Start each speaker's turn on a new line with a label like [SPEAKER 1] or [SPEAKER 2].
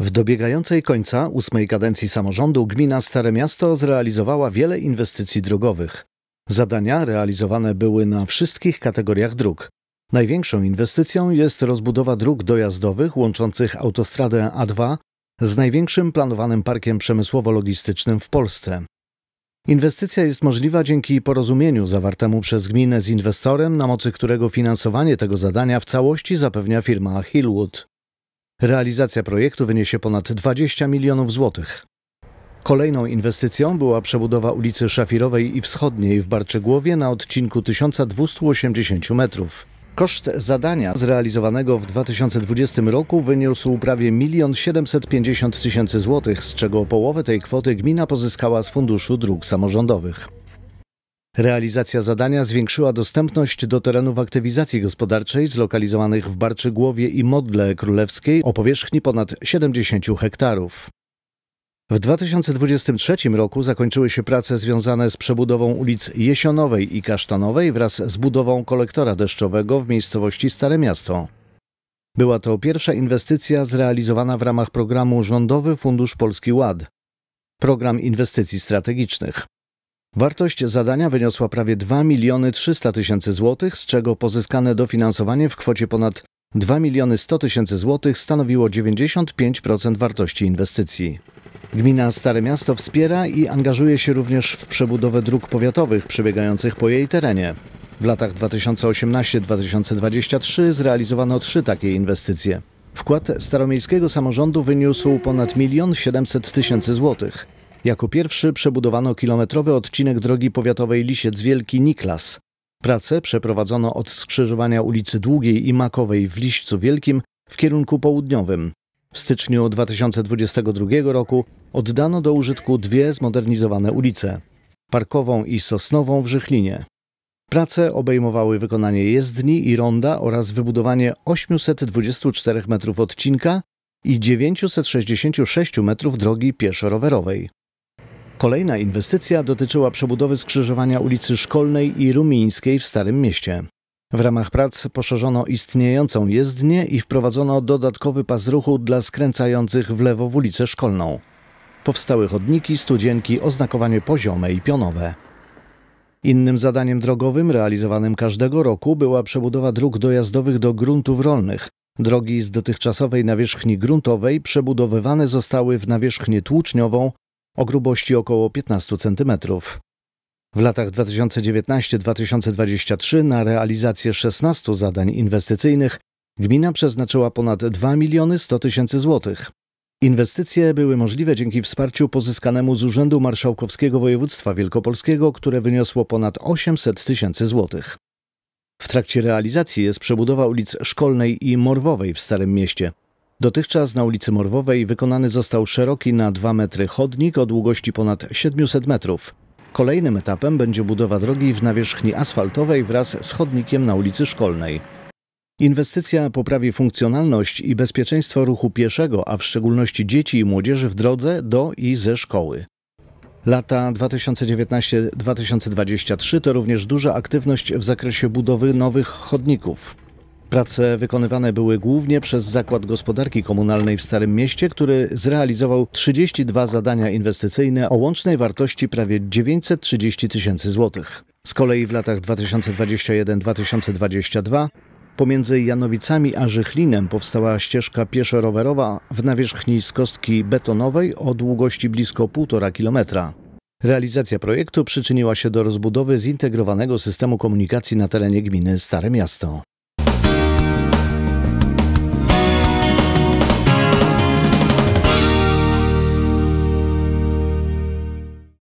[SPEAKER 1] W dobiegającej końca ósmej kadencji samorządu gmina Stare Miasto zrealizowała wiele inwestycji drogowych. Zadania realizowane były na wszystkich kategoriach dróg. Największą inwestycją jest rozbudowa dróg dojazdowych łączących autostradę A2 z największym planowanym parkiem przemysłowo-logistycznym w Polsce. Inwestycja jest możliwa dzięki porozumieniu zawartemu przez gminę z inwestorem, na mocy którego finansowanie tego zadania w całości zapewnia firma Hillwood. Realizacja projektu wyniesie ponad 20 milionów złotych. Kolejną inwestycją była przebudowa ulicy Szafirowej i Wschodniej w Barczegłowie na odcinku 1280 metrów. Koszt zadania zrealizowanego w 2020 roku wyniósł prawie 1 750 000 złotych, z czego połowę tej kwoty gmina pozyskała z Funduszu Dróg Samorządowych. Realizacja zadania zwiększyła dostępność do terenów aktywizacji gospodarczej zlokalizowanych w Barczygłowie i Modle Królewskiej o powierzchni ponad 70 hektarów. W 2023 roku zakończyły się prace związane z przebudową ulic Jesionowej i Kasztanowej wraz z budową kolektora deszczowego w miejscowości Stare Miasto. Była to pierwsza inwestycja zrealizowana w ramach programu Rządowy Fundusz Polski Ład, program inwestycji strategicznych. Wartość zadania wyniosła prawie 2 miliony 300 tysięcy złotych, z czego pozyskane dofinansowanie w kwocie ponad 2 miliony 100 tysięcy złotych stanowiło 95% wartości inwestycji. Gmina Stare Miasto wspiera i angażuje się również w przebudowę dróg powiatowych przebiegających po jej terenie. W latach 2018-2023 zrealizowano trzy takie inwestycje. Wkład staromiejskiego samorządu wyniósł ponad 1 700 tysięcy złotych. Jako pierwszy przebudowano kilometrowy odcinek drogi powiatowej Lisiec Wielki Niklas. Prace przeprowadzono od skrzyżowania ulicy Długiej i Makowej w Liścu Wielkim w kierunku południowym. W styczniu 2022 roku oddano do użytku dwie zmodernizowane ulice Parkową i Sosnową w Żychlinie. Prace obejmowały wykonanie jezdni i ronda oraz wybudowanie 824 metrów odcinka i 966 metrów drogi pieszo-rowerowej. Kolejna inwestycja dotyczyła przebudowy skrzyżowania ulicy Szkolnej i Rumińskiej w Starym Mieście. W ramach prac poszerzono istniejącą jezdnię i wprowadzono dodatkowy pas ruchu dla skręcających w lewo w ulicę Szkolną. Powstały chodniki, studzienki, oznakowanie poziome i pionowe. Innym zadaniem drogowym realizowanym każdego roku była przebudowa dróg dojazdowych do gruntów rolnych. Drogi z dotychczasowej nawierzchni gruntowej przebudowywane zostały w nawierzchnię tłuczniową o grubości około 15 cm. W latach 2019-2023 na realizację 16 zadań inwestycyjnych gmina przeznaczyła ponad 2 miliony 100 tysięcy złotych. Inwestycje były możliwe dzięki wsparciu pozyskanemu z Urzędu Marszałkowskiego Województwa Wielkopolskiego, które wyniosło ponad 800 tysięcy złotych. W trakcie realizacji jest przebudowa ulic Szkolnej i Morwowej w Starym Mieście. Dotychczas na ulicy Morwowej wykonany został szeroki na 2 metry chodnik o długości ponad 700 metrów. Kolejnym etapem będzie budowa drogi w nawierzchni asfaltowej wraz z chodnikiem na ulicy Szkolnej. Inwestycja poprawi funkcjonalność i bezpieczeństwo ruchu pieszego, a w szczególności dzieci i młodzieży w drodze do i ze szkoły. Lata 2019-2023 to również duża aktywność w zakresie budowy nowych chodników. Prace wykonywane były głównie przez Zakład Gospodarki Komunalnej w Starym Mieście, który zrealizował 32 zadania inwestycyjne o łącznej wartości prawie 930 tysięcy złotych. Z kolei w latach 2021-2022 Pomiędzy Janowicami a Żychlinem powstała ścieżka pieszo-rowerowa w nawierzchni z kostki betonowej o długości blisko 1,5 kilometra. Realizacja projektu przyczyniła się do rozbudowy zintegrowanego systemu komunikacji na terenie gminy Stare Miasto.